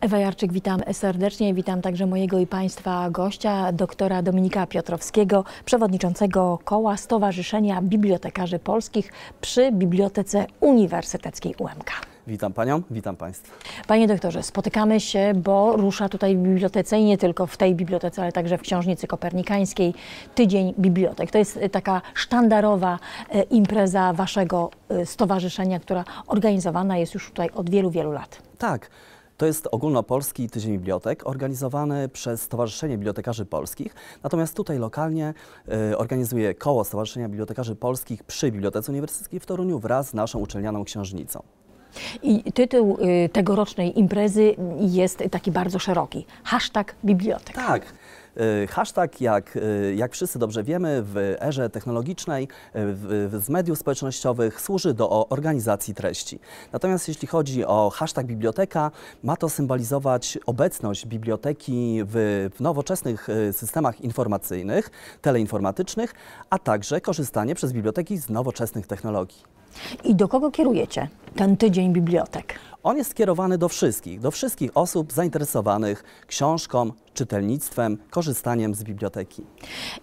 Ewa Jarczyk, witam serdecznie. Witam także mojego i Państwa gościa, doktora Dominika Piotrowskiego, przewodniczącego koła Stowarzyszenia Bibliotekarzy Polskich przy Bibliotece Uniwersyteckiej UMK. Witam panią, witam państwa. Panie doktorze, spotykamy się, bo rusza tutaj w bibliotece i nie tylko w tej bibliotece, ale także w Książnicy Kopernikańskiej Tydzień Bibliotek. To jest y, taka sztandarowa y, impreza waszego y, stowarzyszenia, która organizowana jest już tutaj od wielu, wielu lat. Tak. To jest ogólnopolski tydzień bibliotek organizowany przez Stowarzyszenie Bibliotekarzy Polskich. Natomiast tutaj lokalnie y, organizuje koło Stowarzyszenia Bibliotekarzy Polskich przy Bibliotece Uniwersyteckiej w Toruniu wraz z naszą uczelnianą księżnicą. I tytuł y, tegorocznej imprezy jest taki bardzo szeroki. Hashtag bibliotek. Tak. Y, hashtag, jak, y, jak wszyscy dobrze wiemy, w erze technologicznej, w, w, z mediów społecznościowych służy do organizacji treści. Natomiast jeśli chodzi o hashtag biblioteka, ma to symbolizować obecność biblioteki w, w nowoczesnych y, systemach informacyjnych, teleinformatycznych, a także korzystanie przez biblioteki z nowoczesnych technologii. I do kogo kierujecie ten tydzień bibliotek? On jest skierowany do wszystkich, do wszystkich osób zainteresowanych książką, czytelnictwem, korzystaniem z biblioteki.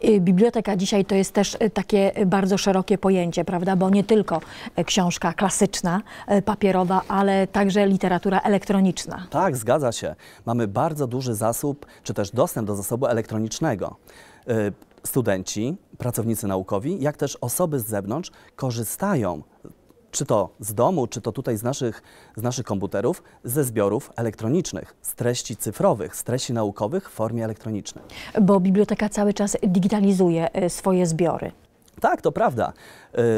Y, biblioteka dzisiaj to jest też y, takie y, bardzo szerokie pojęcie, prawda? Bo nie tylko książka klasyczna, papierowa, ale także literatura elektroniczna. Tak, zgadza się. Mamy bardzo duży zasób, czy też dostęp do zasobu elektronicznego studenci, pracownicy naukowi, jak też osoby z zewnątrz korzystają czy to z domu, czy to tutaj z naszych, z naszych komputerów, ze zbiorów elektronicznych, z treści cyfrowych, z treści naukowych w formie elektronicznej. Bo biblioteka cały czas digitalizuje y, swoje zbiory. Tak, to prawda.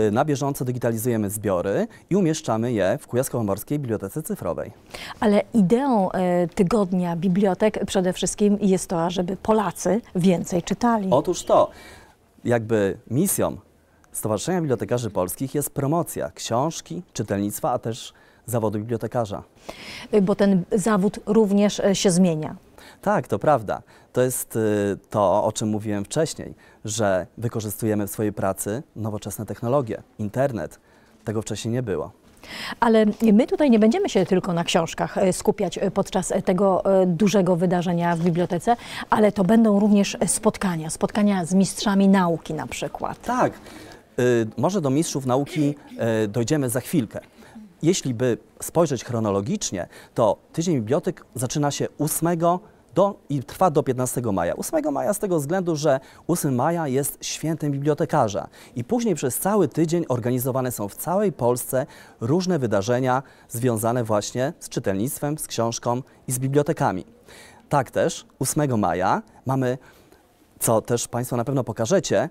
Y, na bieżąco digitalizujemy zbiory i umieszczamy je w Kujawsko-Pomorskiej Bibliotece Cyfrowej. Ale ideą y, tygodnia bibliotek przede wszystkim jest to, żeby Polacy więcej czytali. Otóż to, jakby misją Stowarzyszenia Bibliotekarzy Polskich jest promocja książki, czytelnictwa, a też zawodu bibliotekarza. Y, bo ten zawód również y, się zmienia. Tak, to prawda. To jest y, to, o czym mówiłem wcześniej, że wykorzystujemy w swojej pracy nowoczesne technologie, internet. Tego wcześniej nie było. Ale my tutaj nie będziemy się tylko na książkach skupiać podczas tego dużego wydarzenia w bibliotece, ale to będą również spotkania, spotkania z mistrzami nauki na przykład. Tak, Y, może do mistrzów nauki y, dojdziemy za chwilkę. Jeśli by spojrzeć chronologicznie, to tydzień bibliotek zaczyna się 8 do, i trwa do 15 maja. 8 maja z tego względu, że 8 maja jest świętem bibliotekarza i później przez cały tydzień organizowane są w całej Polsce różne wydarzenia związane właśnie z czytelnictwem, z książką i z bibliotekami. Tak też 8 maja mamy, co też Państwo na pewno pokażecie,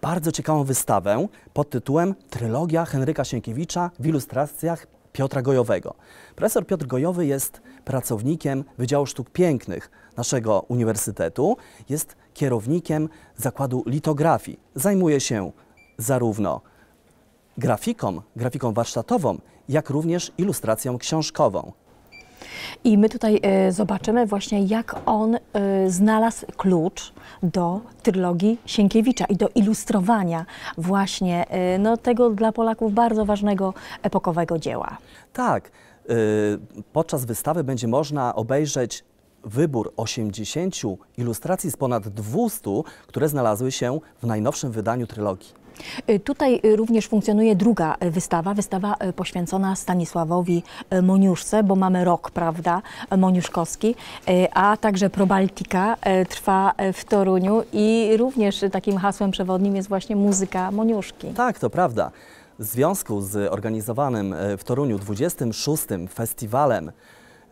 bardzo ciekawą wystawę pod tytułem Trylogia Henryka Sienkiewicza w ilustracjach Piotra Gojowego. Profesor Piotr Gojowy jest pracownikiem Wydziału Sztuk Pięknych naszego uniwersytetu, jest kierownikiem Zakładu Litografii. Zajmuje się zarówno grafiką, grafiką warsztatową, jak również ilustracją książkową. I my tutaj e, zobaczymy właśnie, jak on e, znalazł klucz do trylogii Sienkiewicza i do ilustrowania właśnie e, no, tego dla Polaków bardzo ważnego epokowego dzieła. Tak. Podczas wystawy będzie można obejrzeć wybór 80 ilustracji z ponad 200, które znalazły się w najnowszym wydaniu trylogii. Y, tutaj y, również funkcjonuje druga y, wystawa, wystawa poświęcona Stanisławowi Moniuszce, bo mamy rok, prawda, Moniuszkowski, a także Probaltika trwa w Toruniu i również takim hasłem przewodnim jest właśnie muzyka Moniuszki. Tak, to prawda. W związku z organizowanym w Toruniu 26. festiwalem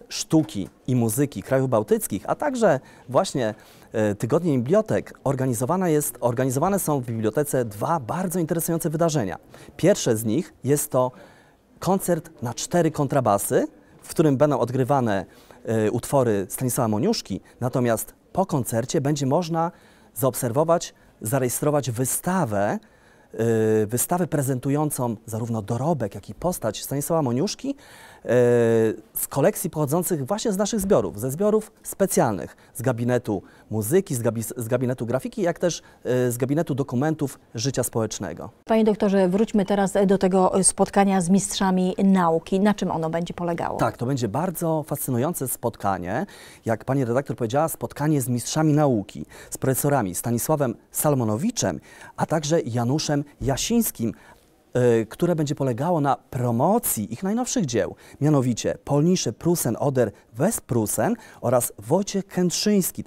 sztuki i muzyki krajów bałtyckich, a także właśnie e, Tygodnie Bibliotek organizowane, jest, organizowane są w bibliotece dwa bardzo interesujące wydarzenia. Pierwsze z nich jest to koncert na cztery kontrabasy, w którym będą odgrywane e, utwory Stanisława Moniuszki, natomiast po koncercie będzie można zaobserwować, zarejestrować wystawę, e, wystawę prezentującą zarówno dorobek, jak i postać Stanisława Moniuszki, E, z kolekcji pochodzących właśnie z naszych zbiorów, ze zbiorów specjalnych, z gabinetu muzyki, z, gabi z gabinetu grafiki, jak też e, z gabinetu dokumentów życia społecznego. Panie doktorze, wróćmy teraz do tego spotkania z mistrzami nauki. Na czym ono będzie polegało? Tak, to będzie bardzo fascynujące spotkanie. Jak pani redaktor powiedziała, spotkanie z mistrzami nauki, z profesorami Stanisławem Salmonowiczem, a także Januszem Jasińskim, E, które będzie polegało na promocji ich najnowszych dzieł, mianowicie Polnisze Prusen Oder Westprusen oraz Wojciech Kętrzyński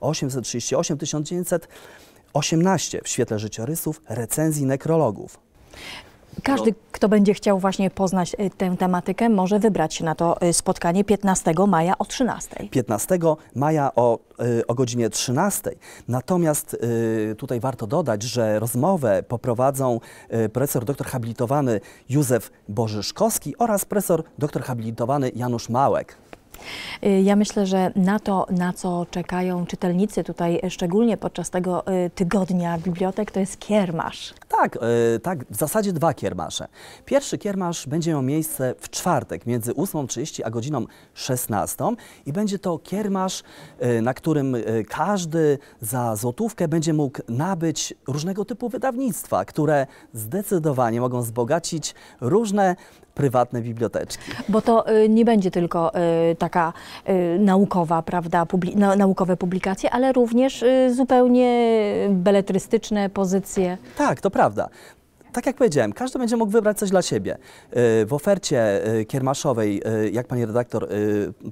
1838-1918 w świetle życiorysów recenzji nekrologów. Każdy, no. kto będzie chciał właśnie poznać y, tę tematykę, może wybrać się na to y, spotkanie 15 maja o 13. 15 maja o, y, o godzinie 13. Natomiast tutaj warto dodać, że rozmowę poprowadzą profesor doktor habilitowany Józef Bożyszkowski oraz profesor doktor habilitowany Janusz Małek. Y, ja myślę, że na to, na co czekają czytelnicy tutaj, y, szczególnie podczas tego y, tygodnia bibliotek, to jest kiermasz. Tak, tak, w zasadzie dwa kiermasze. Pierwszy kiermasz będzie miał miejsce w czwartek między 8.30 a godziną 16 i będzie to kiermasz, na którym każdy za złotówkę będzie mógł nabyć różnego typu wydawnictwa, które zdecydowanie mogą wzbogacić różne prywatne biblioteczki. Bo to y, nie będzie tylko y, taka y, naukowa, prawda, publi na, naukowe publikacje, ale również y, zupełnie beletrystyczne pozycje. Tak, to prawda tak jak powiedziałem, każdy będzie mógł wybrać coś dla siebie. Y, w ofercie y, kiermaszowej, y, jak pani redaktor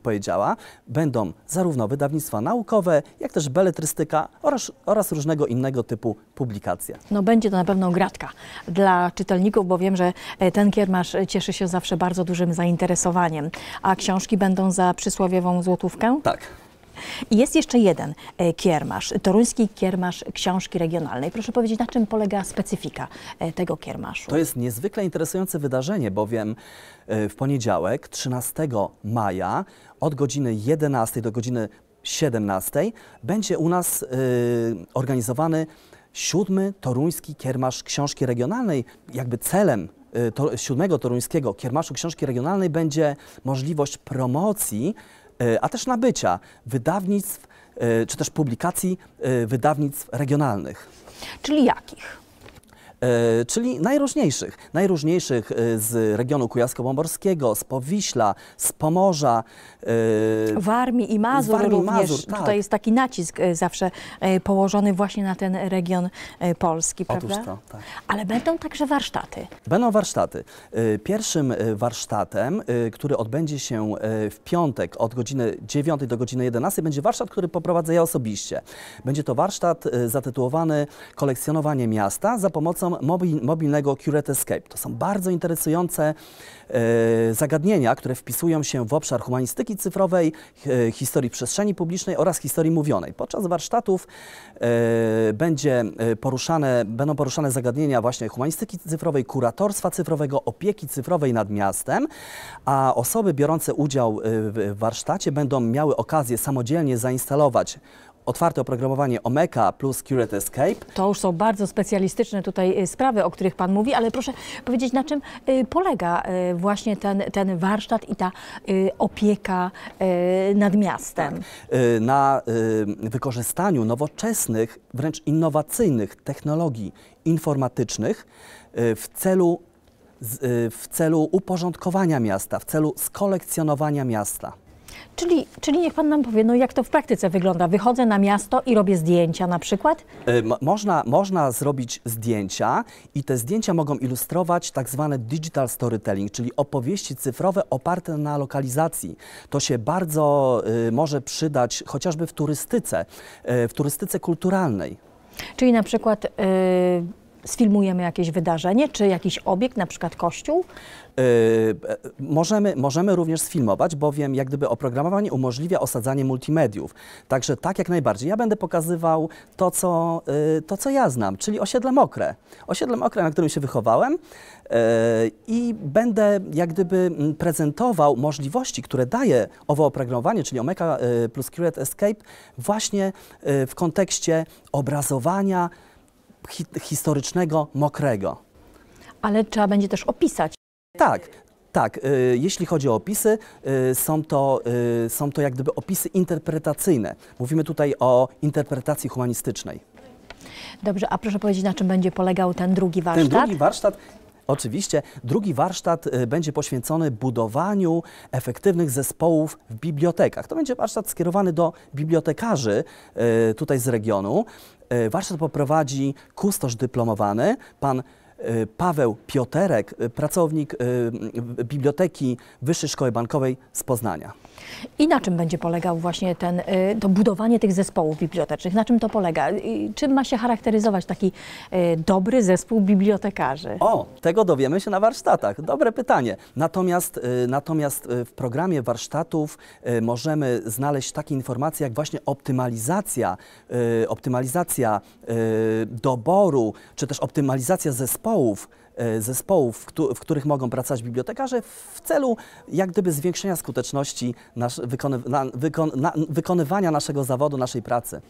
powiedziała, będą zarówno wydawnictwa naukowe, jak też beletrystyka oraz, oraz różnego innego typu publikacje. No będzie to na pewno gratka dla czytelników, bo wiem, że e, ten kiermasz cieszy się zawsze bardzo dużym zainteresowaniem. A książki będą za przysłowiową złotówkę? Tak. I jest jeszcze jeden e, kiermasz, toruński kiermasz książki regionalnej. Proszę powiedzieć, na czym polega specyfika e, tego kiermaszu? To jest niezwykle interesujące wydarzenie, bowiem e, w poniedziałek, 13 maja, od godziny 11 do godziny 17 będzie u nas organizowany siódmy toruński kiermasz książki regionalnej. Jakby celem siódmego toruńskiego kiermaszu książki regionalnej będzie możliwość promocji E, a też nabycia wydawnictw e, czy też publikacji e, wydawnictw regionalnych. Czyli jakich? E, czyli najróżniejszych. Najróżniejszych e, z regionu kujawsko-pomorskiego, z Powiśla, z Pomorza. E, w Armii i Mazur Warmii, również. Mazur, tak. Tutaj jest taki nacisk zawsze położony właśnie na ten region polski, prawda? Otóż to, tak. Ale będą także warsztaty. Będą warsztaty. Pierwszym warsztatem, który odbędzie się w piątek od godziny 9 do godziny 11, będzie warsztat, który poprowadzę ja osobiście. Będzie to warsztat zatytułowany Kolekcjonowanie miasta za pomocą mobil, mobilnego Curate Escape. To są bardzo interesujące e, zagadnienia, które wpisują się w obszar humanistyki cyfrowej, e, historii przestrzeni publicznej oraz historii mówionej. Podczas warsztatów e, będzie poruszane, będą poruszane zagadnienia właśnie humanistyki cyfrowej, kuratorstwa cyfrowego, opieki cyfrowej nad miastem, a osoby biorące udział w warsztacie będą miały okazję samodzielnie zainstalować otwarte oprogramowanie Omeka plus Curate Escape. To już są bardzo specjalistyczne tutaj y, sprawy, o których Pan mówi, ale proszę powiedzieć, na czym y, polega y, właśnie ten, ten warsztat i ta opieka nad miastem? Tak. Na wykorzystaniu nowoczesnych, wręcz innowacyjnych technologii informatycznych w celu w celu uporządkowania miasta, w celu skolekcjonowania miasta. Czyli, czyli niech pan nam powie, no jak to w praktyce wygląda? Wychodzę na miasto i robię zdjęcia na przykład? E, można, można zrobić zdjęcia i te zdjęcia mogą ilustrować tak zwane digital storytelling, czyli opowieści cyfrowe oparte na lokalizacji. To się bardzo y, może przydać chociażby w turystyce, y, w turystyce kulturalnej. Czyli na przykład y, sfilmujemy jakieś wydarzenie, czy jakiś obiekt, na przykład kościół? Yy, e, możemy, możemy również sfilmować, bowiem jak gdyby oprogramowanie umożliwia osadzanie multimediów. Także tak jak najbardziej. Ja będę pokazywał to, co, y, to, co ja znam, czyli osiedle mokre. Osiedle mokre, na którym się wychowałem y, i będę jak gdyby mm, prezentował możliwości, które daje owo oprogramowanie, czyli Omega y, plus Curate Escape właśnie w kontekście obrazowania, hi historycznego Mokrego. Ale trzeba będzie też opisać. Tak, tak, y, jeśli chodzi o opisy, y, są to, y, są to jak gdyby opisy interpretacyjne. Mówimy tutaj o interpretacji humanistycznej. Dobrze, a proszę powiedzieć, na czym będzie polegał ten drugi warsztat? Ten drugi warsztat, oczywiście, drugi warsztat będzie poświęcony budowaniu efektywnych zespołów w bibliotekach. To będzie warsztat skierowany do bibliotekarzy tutaj z regionu E, warsztat poprowadzi kustosz dyplomowany, pan Y, Paweł Pioterek, y, pracownik y, Biblioteki Wyższej Szkoły Bankowej z Poznania. I na czym będzie polegał właśnie ten, to budowanie tych zespołów bibliotecznych? Na czym to polega? Czym ma się charakteryzować taki dobry zespół bibliotekarzy? O, tego dowiemy się na warsztatach. Dobre pytanie. Natomiast, natomiast w programie warsztatów możemy znaleźć takie informacje jak właśnie optymalizacja, optymalizacja doboru, czy też optymalizacja zespołu Połów E, zespołów, w których mogą pracować bibliotekarze w celu jak gdyby zwiększenia skuteczności nasz, wykony, na, wykon, na, wykonywania naszego zawodu, naszej pracy.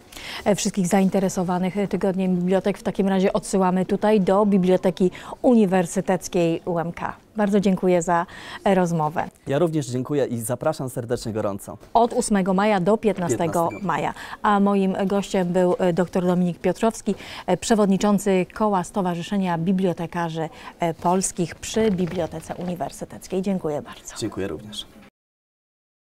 E, wszystkich zainteresowanych e, Tygodniem Bibliotek w takim razie odsyłamy tutaj do Biblioteki Uniwersyteckiej UMK. Bardzo dziękuję za rozmowę. Ja również dziękuję i zapraszam serdecznie gorąco. Od 8 maja do 15, 15. maja. A moim gościem był dr Dominik Piotrowski, przewodniczący Koła Stowarzyszenia Bibliotekarzy E, polskich przy Bibliotece Uniwersyteckiej. Dziękuję bardzo. Dziękuję również.